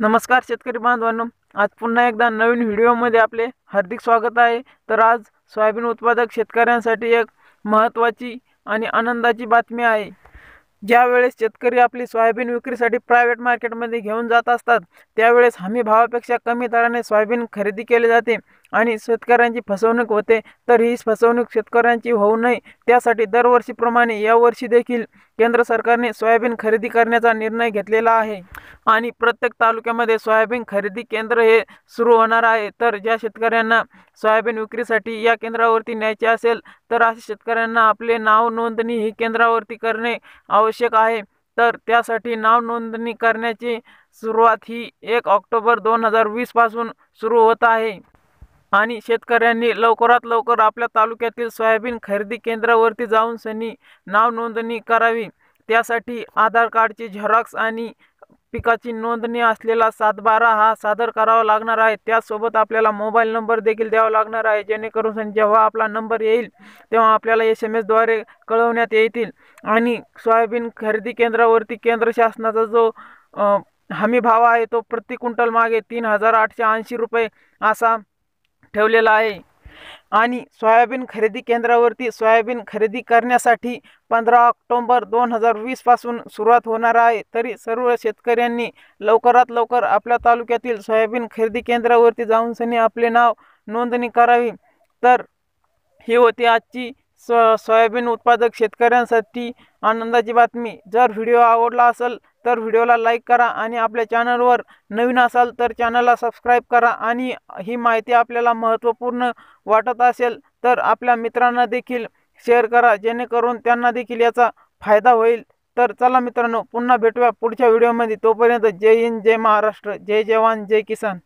नमस्कार शेतकरी बांधवांनो आज पुन्हा एकदा नवीन व्हिडिओमध्ये आपले हार्दिक स्वागत आहे तर आज सोयाबीन उत्पादक शेतकऱ्यांसाठी एक महत्त्वाची आणि आनंदाची बातमी आहे ज्यावेळेस शेतकरी आपली सोयाबीन विक्रीसाठी प्रायव्हेट मार्केटमध्ये घेऊन जात असतात त्यावेळेस हमी भावापेक्षा कमी दराने सोयाबीन खरेदी केले जाते आणि शेतकऱ्यांची फसवणूक होते तर ही फसवणूक शेतकऱ्यांची होऊ नये त्यासाठी दरवर्षीप्रमाणे यावर्षी देखील केंद्र सरकारने सोयाबीन खरेदी करण्याचा निर्णय घेतलेला आहे आणि प्रत्येक तालुक्यामध्ये सोयाबीन खरेदी केंद्र हे सुरू होणार आहे तर ज्या शेतकऱ्यांना सोयाबीन विक्रीसाठी या केंद्रावरती न्यायचे असेल तर अशा शेतकऱ्यांना आपले नाव नोंदणी ही केंद्रावरती करणे आवश्यक आहे तर त्यासाठी नाव नोंदणी करण्याची सुरुवात ही एक ऑक्टोबर दोन हजार वीसपासून सुरू होत आहे आणि शेतकऱ्यांनी लवकरात लवकर आपल्या तालुक्यातील सोयाबीन खरेदी केंद्रावरती जाऊन सनी नाव नोंदणी करावी त्यासाठी आधार कार्डची झेरॉक्स आणि पिकाची नोंदणी असलेला सातबारा हा सादर करावा लागणार आहे त्यासोबत आपल्याला मोबाईल नंबर देखील द्यावा लागणार आहे जेणेकरून जेव्हा आपला नंबर येईल तेव्हा आपल्याला एस एम एसद्वारे कळवण्यात येतील आणि सोयाबीन खरेदी केंद्रावरती केंद्र शासनाचा जो हमी भाव आहे तो प्रति क्विंटल मागे तीन हजार आठशे ऐंशी रुपये असा ठेवलेला आहे आणि सोयाबीन खरेदी केंद्रावरती सोयाबीन खरेदी करण्यासाठी पंधरा ऑक्टोंबर दोन हजार वीसपासून सुरुवात होणार आहे तरी सर्व शेतकऱ्यांनी लवकरात लवकर आपल्या तालुक्यातील सोयाबीन खरेदी केंद्रावरती जाऊन सनी आपले नाव नोंदणी करावी तर ही होती आजची स सोयाबीन उत्पादक शेतकऱ्यांसाठी आनंदाची बातमी जर व्हिडिओ आवडला असेल तर व्हिडिओला लाईक करा आणि आपल्या चॅनलवर नवीन असाल तर चॅनलला सबस्क्राईब करा आणि ही माहिती आपल्याला महत्त्वपूर्ण वाटत असेल तर आपल्या मित्रांना देखील शेअर करा जेणेकरून त्यांना देखील याचा फायदा होईल तर चला मित्रांनो पुन्हा भेटूया पुढच्या व्हिडिओमध्ये तोपर्यंत जय हिंद जय महाराष्ट्र जय जवान जय किसान